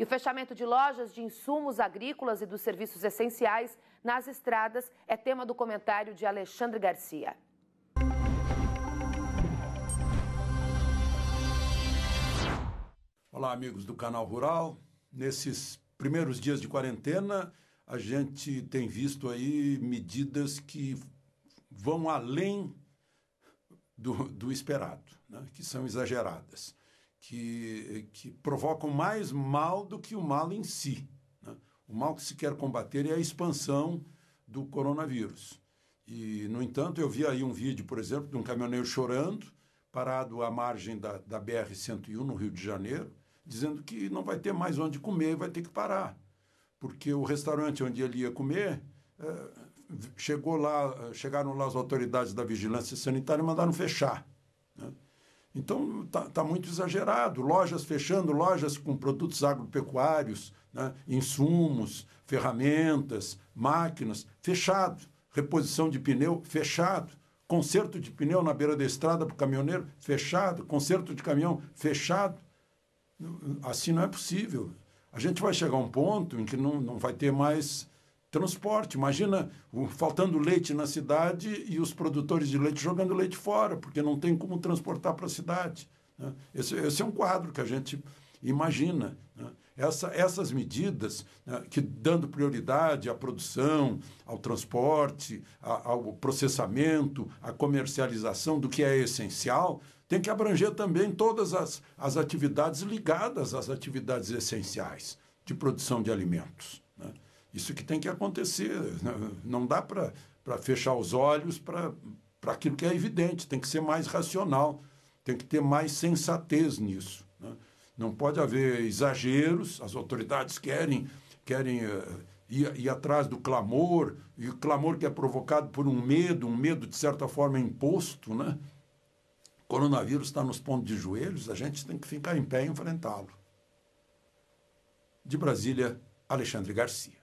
E o fechamento de lojas de insumos agrícolas e dos serviços essenciais nas estradas é tema do comentário de Alexandre Garcia. Olá, amigos do canal Rural. Nesses primeiros dias de quarentena, a gente tem visto aí medidas que vão além do, do esperado, né? que são exageradas que, que provocam mais mal do que o mal em si. Né? O mal que se quer combater é a expansão do coronavírus. E, no entanto, eu vi aí um vídeo, por exemplo, de um caminhoneiro chorando, parado à margem da, da BR-101, no Rio de Janeiro, dizendo que não vai ter mais onde comer e vai ter que parar. Porque o restaurante onde ele ia comer, eh, chegou lá, eh, chegaram lá as autoridades da vigilância sanitária e mandaram fechar. Né? Então está tá muito exagerado. Lojas fechando, lojas com produtos agropecuários, né? insumos, ferramentas, máquinas, fechado. Reposição de pneu, fechado. Conserto de pneu na beira da estrada para o caminhoneiro, fechado. Conserto de caminhão, fechado. Assim não é possível. A gente vai chegar a um ponto em que não, não vai ter mais transporte. Imagina faltando leite na cidade e os produtores de leite jogando leite fora, porque não tem como transportar para a cidade. Né? Esse, esse, é um quadro que a gente imagina. Né? Essa, essas medidas, né, que dando prioridade à produção, ao transporte, a, ao processamento, à comercialização do que é essencial, tem que abranger também todas as, as atividades ligadas às atividades essenciais de produção de alimentos. Né? Isso que tem que acontecer. Não dá para fechar os olhos para aquilo que é evidente, tem que ser mais racional, tem que ter mais sensatez nisso. Né? Não pode haver exageros, as autoridades querem, querem eh, ir, ir atrás do clamor, e o clamor que é provocado por um medo, um medo de certa forma imposto, né? O coronavírus está nos pontos de joelhos, a gente tem que ficar em pé e enfrentá-lo. De Brasília, Alexandre Garcia.